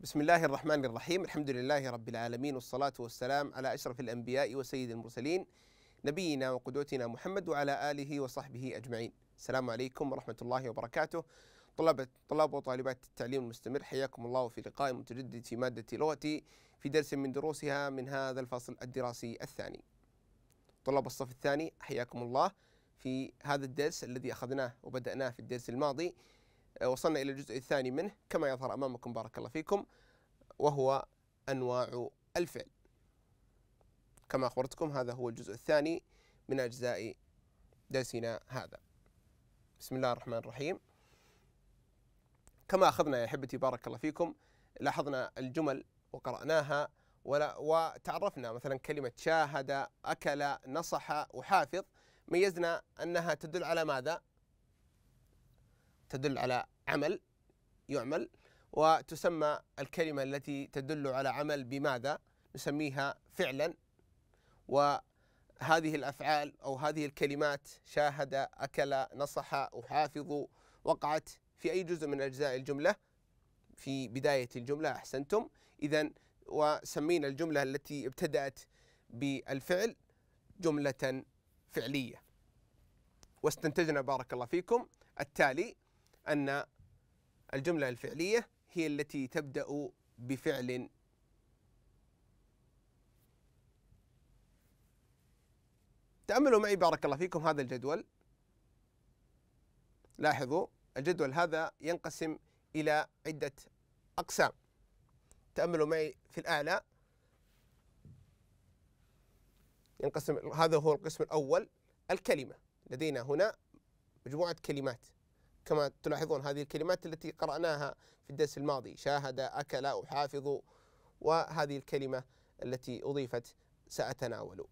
بسم الله الرحمن الرحيم الحمد لله رب العالمين والصلاة والسلام على أشرف الأنبياء وسيد المرسلين نبينا وقدوتنا محمد وعلى آله وصحبه أجمعين السلام عليكم ورحمة الله وبركاته طلاب طلاب وطالبات التعليم المستمر حياكم الله في لقاء متجدد في مادة لغتي في درس من دروسها من هذا الفصل الدراسي الثاني طلاب الصف الثاني حياكم الله في هذا الدرس الذي أخذناه وبدأناه في الدرس الماضي وصلنا إلى الجزء الثاني منه كما يظهر أمامكم بارك الله فيكم وهو أنواع الفعل كما أخبرتكم هذا هو الجزء الثاني من أجزاء درسنا هذا بسم الله الرحمن الرحيم كما أخذنا يا أحبتي بارك الله فيكم لاحظنا الجمل وقرأناها ولا وتعرفنا مثلا كلمة شاهد أكل نصح وحافظ ميزنا أنها تدل على ماذا؟ تدل على عمل يعمل وتسمى الكلمة التي تدل على عمل بماذا نسميها فعلا وهذه الأفعال أو هذه الكلمات شاهد أكل نصح أحافظ وقعت في أي جزء من أجزاء الجملة في بداية الجملة أحسنتم إذا وسمينا الجملة التي ابتدأت بالفعل جملة فعلية واستنتجنا بارك الله فيكم التالي أن الجملة الفعلية هي التي تبدأ بفعل تأملوا معي بارك الله فيكم هذا الجدول لاحظوا الجدول هذا ينقسم إلى عدة أقسام تأملوا معي في الأعلى ينقسم هذا هو القسم الأول الكلمة لدينا هنا مجموعة كلمات كما تلاحظون هذه الكلمات التي قرأناها في الدرس الماضي شاهد أكل أحافظ وهذه الكلمة التي أضيفت سأتناول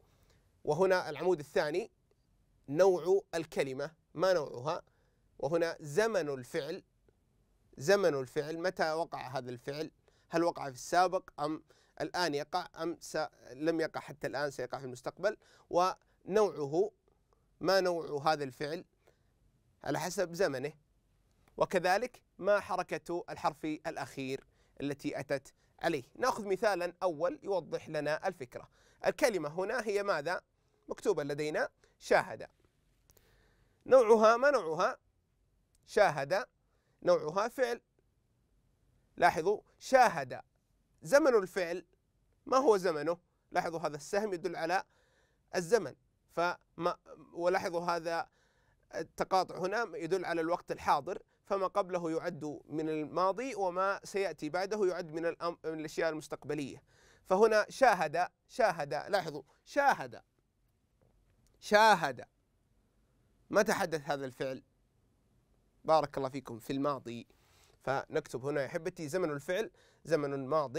وهنا العمود الثاني نوع الكلمة ما نوعها وهنا زمن الفعل زمن الفعل متى وقع هذا الفعل هل وقع في السابق أم الآن يقع أم لم يقع حتى الآن سيقع في المستقبل ونوعه ما نوع هذا الفعل على حسب زمنه وكذلك ما حركة الحرف الأخير التي أتت عليه نأخذ مثالا أول يوضح لنا الفكرة الكلمة هنا هي ماذا؟ مكتوبة لدينا شاهد نوعها ما نوعها؟ شاهد نوعها فعل لاحظوا شاهد زمن الفعل ما هو زمنه؟ لاحظوا هذا السهم يدل على الزمن فما ولاحظوا هذا التقاطع هنا يدل على الوقت الحاضر فما قبله يعد من الماضي وما سيأتي بعده يعد من, من الأشياء المستقبلية فهنا شاهد شاهد لاحظوا شاهد شاهد متى حدث هذا الفعل بارك الله فيكم في الماضي فنكتب هنا يا حبتي زمن الفعل زمن ماض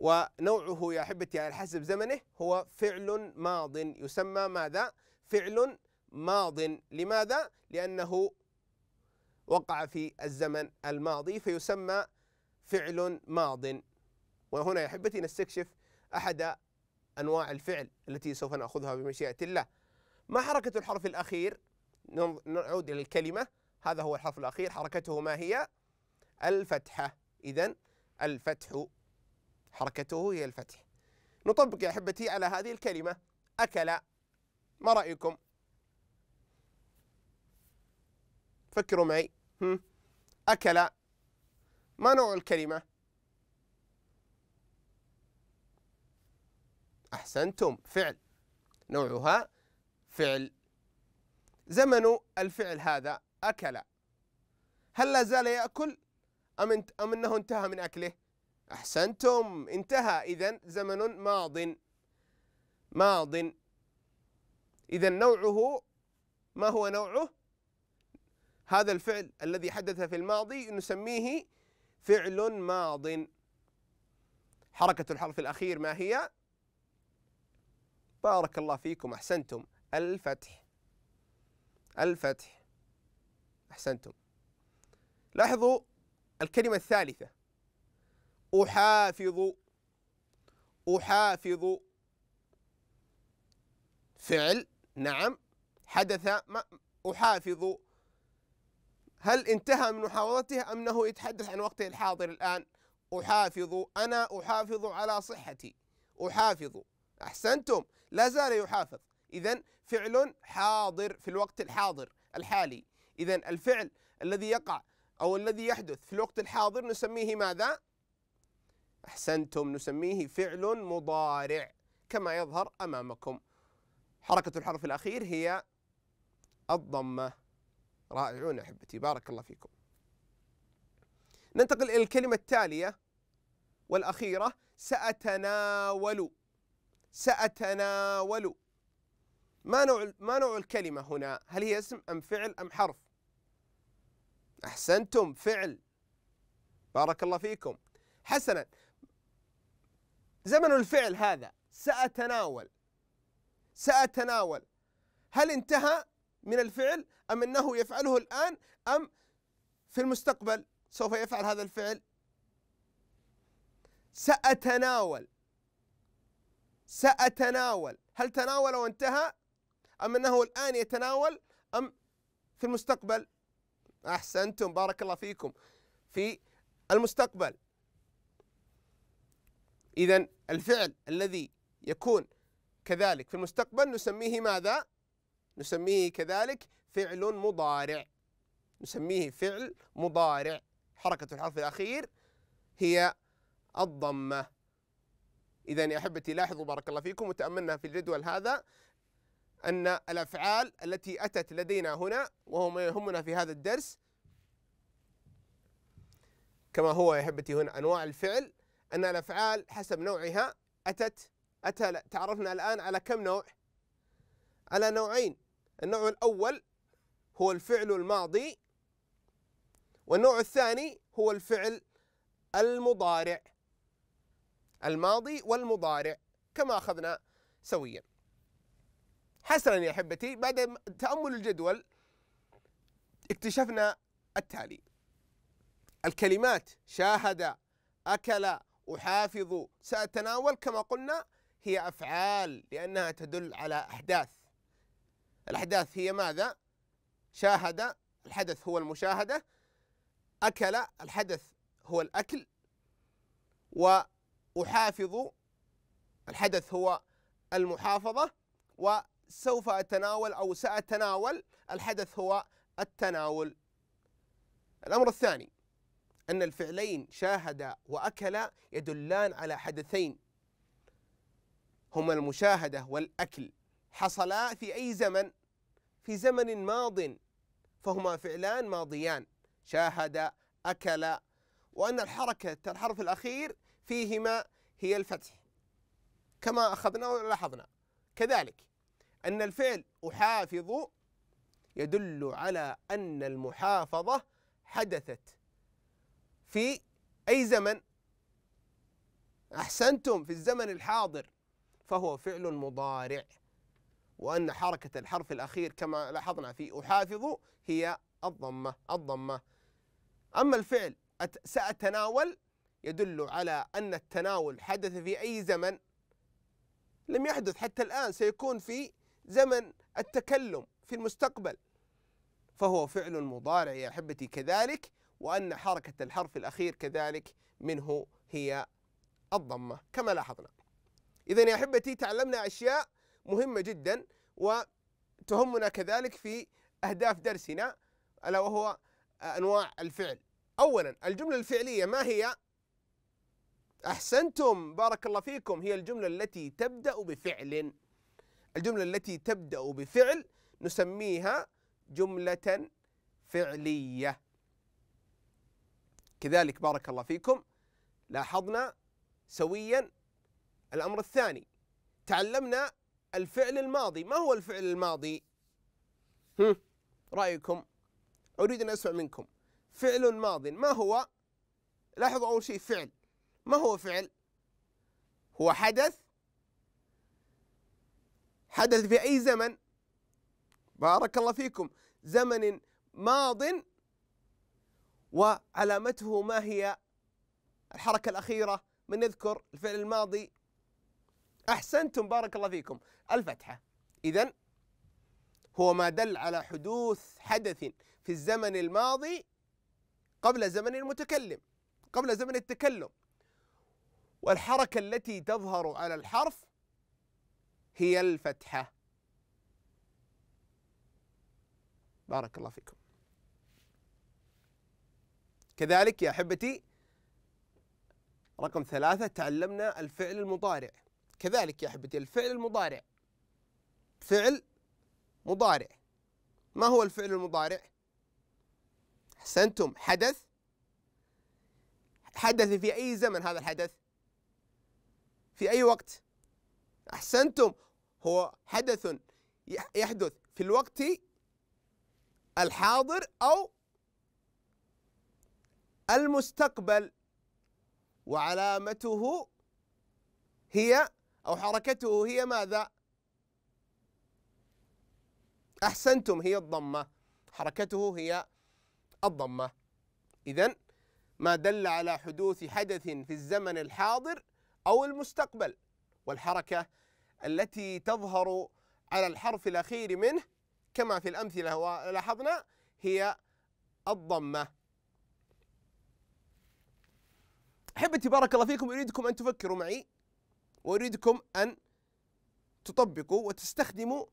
ونوعه يا حبتي على حسب زمنه هو فعل ماض يسمى ماذا؟ فعل ماض لماذا؟ لأنه وقع في الزمن الماضي فيسمى فعل ماض وهنا يا أحبتي نستكشف أحد أنواع الفعل التي سوف نأخذها بمشيئة الله ما حركة الحرف الأخير؟ نعود إلى الكلمة هذا هو الحرف الأخير حركته ما هي؟ الفتحة إذا الفتح حركته هي الفتح نطبق يا أحبتي على هذه الكلمة أكل ما رأيكم؟ فكروا معي هم. أكل ما نوع الكلمة أحسنتم فعل نوعها فعل زمن الفعل هذا أكل هل لا زال يأكل أم, انت أم أنه انتهى من أكله أحسنتم انتهى إذا زمن ماض ماض إذا نوعه ما هو نوعه هذا الفعل الذي حدث في الماضي نسميه فعل ماض حركة الحرف الأخير ما هي؟ بارك الله فيكم أحسنتم الفتح الفتح أحسنتم لاحظوا الكلمة الثالثة أحافظ أحافظ فعل نعم حدث ما أحافظ هل انتهى من محافظته أم أنه يتحدث عن وقته الحاضر الآن أحافظ أنا أحافظ على صحتي أحافظ أحسنتم لا زال يحافظ إذا فعل حاضر في الوقت الحاضر الحالي إذا الفعل الذي يقع أو الذي يحدث في الوقت الحاضر نسميه ماذا؟ أحسنتم نسميه فعل مضارع كما يظهر أمامكم حركة الحرف الأخير هي الضمة رائعون أحبتي بارك الله فيكم ننتقل إلى الكلمة التالية والأخيرة سأتناول سأتناول ما نوع ما نوع الكلمة هنا؟ هل هي اسم أم فعل أم حرف؟ أحسنتم فعل بارك الله فيكم حسنا زمن الفعل هذا سأتناول سأتناول هل انتهى من الفعل أم أنه يفعله الآن أم في المستقبل سوف يفعل هذا الفعل سأتناول سأتناول هل تناول وانتهى أم أنه الآن يتناول أم في المستقبل أحسنتم بارك الله فيكم في المستقبل إذا الفعل الذي يكون كذلك في المستقبل نسميه ماذا؟ نسميه كذلك فعل مضارع نسميه فعل مضارع حركة الحرف الأخير هي الضمة إذا يا أحبتي لاحظوا بارك الله فيكم وتأملنا في الجدول هذا أن الأفعال التي أتت لدينا هنا وهو ما يهمنا في هذا الدرس كما هو يا أحبتي هنا أنواع الفعل أن الأفعال حسب نوعها أتت أتى تعرفنا الآن على كم نوع؟ على نوعين النوع الأول هو الفعل الماضي والنوع الثاني هو الفعل المضارع الماضي والمضارع كما أخذنا سويا حسنا يا أحبتي بعد تأمل الجدول اكتشفنا التالي الكلمات شاهد أكل أحافظ سأتناول كما قلنا هي أفعال لأنها تدل على أحداث الأحداث هي ماذا؟ شاهد الحدث هو المشاهدة أكل الحدث هو الأكل وأحافظ الحدث هو المحافظة وسوف أتناول أو سأتناول الحدث هو التناول الأمر الثاني أن الفعلين شاهد وأكل يدلان على حدثين هما المشاهدة والأكل حصلا في أي زمن في زمن ماض فهما فعلان ماضيان شاهد أكل وأن الحركة الحرف الأخير فيهما هي الفتح كما أخذنا ولاحظنا كذلك أن الفعل أحافظ يدل على أن المحافظة حدثت في أي زمن أحسنتم في الزمن الحاضر فهو فعل مضارع وأن حركة الحرف الأخير كما لاحظنا في أحافظ هي الضمة الضمة أما الفعل سأتناول يدل على أن التناول حدث في أي زمن لم يحدث حتى الآن سيكون في زمن التكلم في المستقبل فهو فعل مضارع يا أحبتي كذلك وأن حركة الحرف الأخير كذلك منه هي الضمة كما لاحظنا إذا يا أحبتي تعلمنا أشياء مهمة جدا وتهمنا كذلك في أهداف درسنا ألا وهو أنواع الفعل أولا الجملة الفعلية ما هي؟ أحسنتم بارك الله فيكم هي الجملة التي تبدأ بفعل الجملة التي تبدأ بفعل نسميها جملة فعلية كذلك بارك الله فيكم لاحظنا سويا الأمر الثاني تعلمنا الفعل الماضي ما هو الفعل الماضي هم رأيكم أريد أن أسمع منكم فعل ماض ما هو لاحظوا أول شيء فعل ما هو فعل هو حدث حدث في أي زمن بارك الله فيكم زمن ماض وعلامته ما هي الحركة الأخيرة من يذكر الفعل الماضي أحسنتم بارك الله فيكم الفتحة إذا هو ما دل على حدوث حدث في الزمن الماضي قبل زمن المتكلم قبل زمن التكلم والحركة التي تظهر على الحرف هي الفتحة بارك الله فيكم كذلك يا أحبتي رقم ثلاثة تعلمنا الفعل المضارع كذلك يا أحبتي الفعل المضارع فعل مضارع ما هو الفعل المضارع؟ أحسنتم حدث حدث في أي زمن هذا الحدث؟ في أي وقت؟ أحسنتم هو حدث يحدث في الوقت الحاضر أو المستقبل وعلامته هي أو حركته هي ماذا؟ أحسنتم هي الضمة حركته هي الضمة إذا ما دل على حدوث حدث في الزمن الحاضر أو المستقبل والحركة التي تظهر على الحرف الأخير منه كما في الأمثلة لاحظنا هي الضمة أحبتي بارك الله فيكم أريدكم أن تفكروا معي واريدكم ان تطبقوا وتستخدموا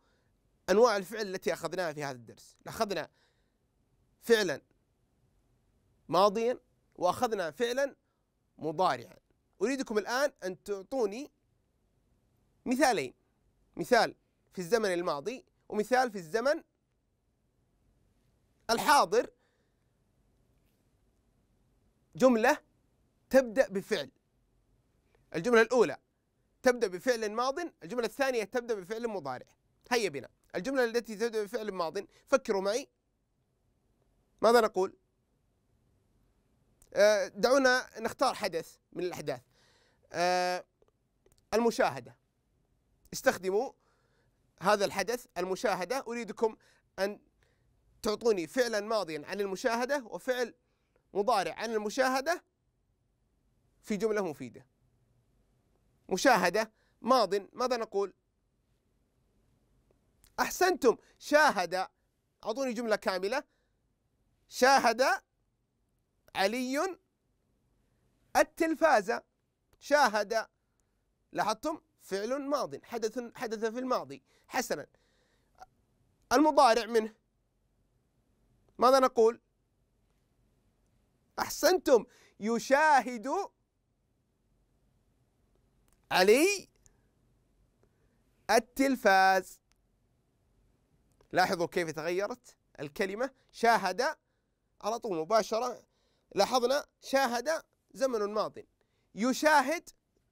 انواع الفعل التي اخذناها في هذا الدرس، اخذنا فعلا ماضيا واخذنا فعلا مضارعا، اريدكم الان ان تعطوني مثالين، مثال في الزمن الماضي ومثال في الزمن الحاضر جملة تبدأ بفعل الجملة الأولى تبدأ بفعل ماض الجملة الثانية تبدأ بفعل مضارع هيا بنا الجملة التي تبدأ بفعل ماض فكروا معي ماذا نقول آه، دعونا نختار حدث من الأحداث آه، المشاهدة استخدموا هذا الحدث المشاهدة أريدكم أن تعطوني فعلا ماضيا عن المشاهدة وفعل مضارع عن المشاهدة في جملة مفيدة مشاهدة ماض ماذا نقول أحسنتم شاهد أعطوني جملة كاملة شاهد علي التلفاز شاهد لاحظتم فعل ماض حدث حدث في الماضي حسنا المضارع منه ماذا نقول أحسنتم يشاهد علي التلفاز لاحظوا كيف تغيرت الكلمة شاهد على طول مباشرة لاحظنا شاهد زمن ماض يشاهد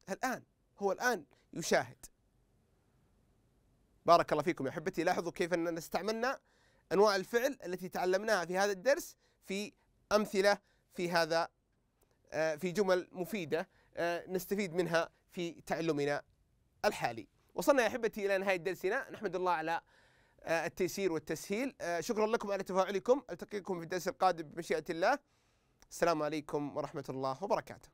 الآن هو الآن يشاهد بارك الله فيكم يا أحبتي لاحظوا كيف أننا استعملنا أنواع الفعل التي تعلمناها في هذا الدرس في أمثلة في هذا آه، في جمل مفيدة آه، نستفيد منها في تعلمنا الحالي وصلنا يا احبتي الى نهايه درسنا نحمد الله على آه، التيسير والتسهيل آه، شكرا لكم على تفاعلكم التقيكم في الدرس القادم بمشيئه الله السلام عليكم ورحمه الله وبركاته